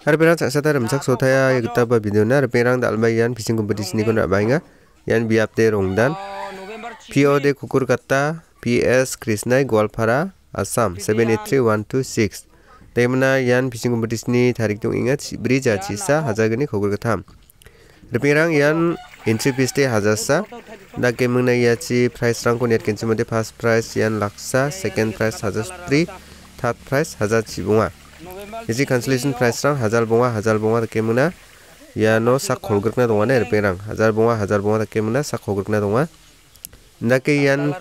Harapan sak sata ram sak sotaya ya, ya kita ba bidona nah, harpirang dalam bayan bising kompetisi ni konak bainga kan. yang biap te rongdan POD kukur kata PS Krishna Gualpara Assam 783126 yang bisa bising kompetisi ni tarik dong ingat beri sa haja gini kukur katam orang yang entry fees te hazasa da gaming ya si price orang ko kencing kenchi first price yang laksa second price haja pri third price haja cibunga isi cancellation price rang hajar bunga hajar bonga kemuna ya no sak holgrikna dongani rang hajar bunga, hajar bunga. dake muna sak holgrikna donga ndake yan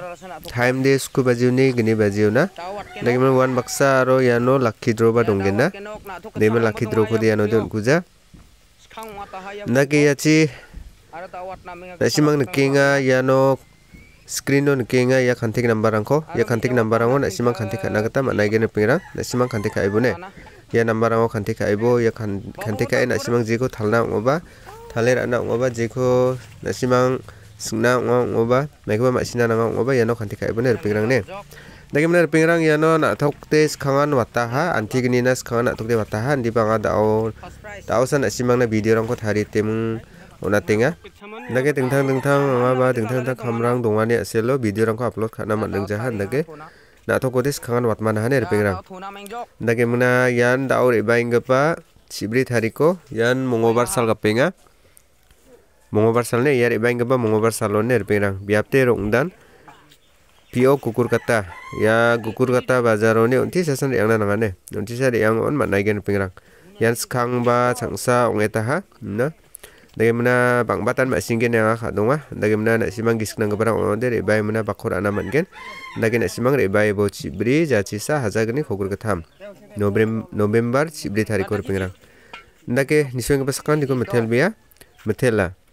time day sku bajiuni gini bajiuna ndake man wan baksa aro no lucky draw ba donggena man lucky draw ya no don kuja ndake yachi nasimang ya no screen no nikenga ya kantik nambarang ko ya kantik number rango na kantik kana gata manai gene kan nasimang kantik aibune ya nambara ang khanti ka ibo ya kan khanti ka na simang jiko ko thalna ngoba thaler anak ngoba jiko na simang singna ngoba maiba ma sina na ngoba ya no khanti ka ibo ne pingrang ne dagimna pingrang ya no na thok tes wataha wata anti gini na khangan na thok te wata ha ndi banga dao san simang na video rang ko thari temung ona tenga nage tingtang tingtang, ngaba tingtang tengthang kamrang dongani aselo video rang ko upload karena mandang jahan nake nathok kangan wat mana hane rpingrang ya dake muna yan daur ebaingpa hari ko, yan mongobar sal gapenga mongobar sal ne yar bar mongobar salon ne te biapte undan. pio kukur kata ya kukur kata bazaro ne unti sasan reangna nangane unti sa reang on manaigen rpingrang yan skang ba changsa ongeta ha na dari mana bang batan mak singgen yang akak ah, dong ah dari mana nak simang gis kena gebrang orang dia dari bayi mana bakor anaman kan dari nak simang dari bayi bau cibri jadi sa hajar gini kogur ketam November November cibri tarik kor pengerang dari nisweng pasakan di kor metel biya ah. metel lah